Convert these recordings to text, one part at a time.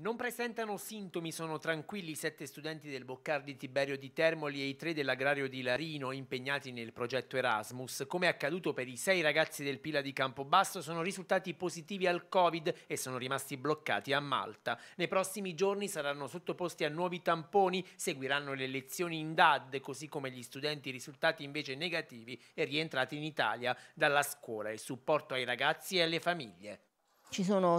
Non presentano sintomi, sono tranquilli i sette studenti del Boccardi Tiberio di Termoli e i tre dell'agrario di Larino impegnati nel progetto Erasmus. Come è accaduto per i sei ragazzi del Pila di Campobasso, sono risultati positivi al Covid e sono rimasti bloccati a Malta. Nei prossimi giorni saranno sottoposti a nuovi tamponi, seguiranno le lezioni in DAD, così come gli studenti risultati invece negativi e rientrati in Italia dalla scuola, il supporto ai ragazzi e alle famiglie. Ci sono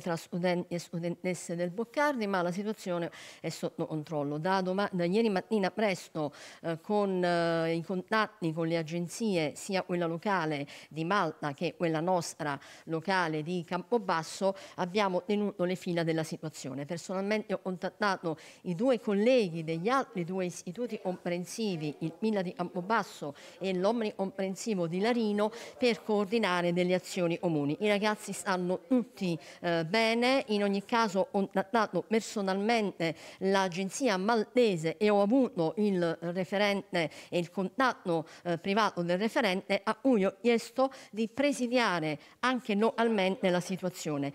tra studenti e studentesse del Boccardi, ma la situazione è sotto controllo. Da, da ieri mattina presto, eh, con eh, i contatti con le agenzie, sia quella locale di Malta che quella nostra locale di Campobasso, abbiamo tenuto le fila della situazione. Personalmente ho contattato i due colleghi degli altri due istituti comprensivi, il Mila di Campobasso e l'Omni comprensivo di Larino, per coordinare delle azioni comuni. I ragazzi stanno tutti eh, bene, in ogni caso ho trattato personalmente l'agenzia maltese e ho avuto il referente e il contatto eh, privato del referente a cui ho chiesto di presidiare anche localmente la situazione.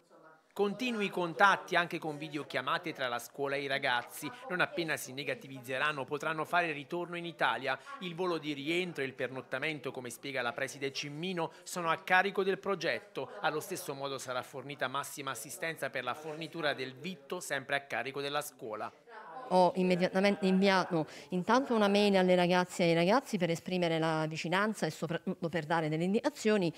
Continui contatti anche con videochiamate tra la scuola e i ragazzi. Non appena si negativizzeranno potranno fare ritorno in Italia. Il volo di rientro e il pernottamento, come spiega la preside Cimmino, sono a carico del progetto. Allo stesso modo sarà fornita massima assistenza per la fornitura del vitto sempre a carico della scuola ho immediatamente inviato intanto una mail alle ragazze e ai ragazzi per esprimere la vicinanza e soprattutto per dare delle indicazioni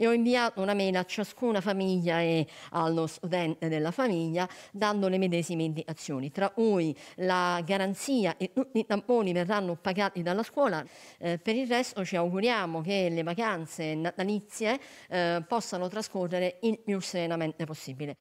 e ho inviato una mail a ciascuna famiglia e allo studente della famiglia dando le medesime indicazioni, tra cui la garanzia e tutti i tamponi verranno pagati dalla scuola. Eh, per il resto ci auguriamo che le vacanze natalizie eh, possano trascorrere il più serenamente possibile.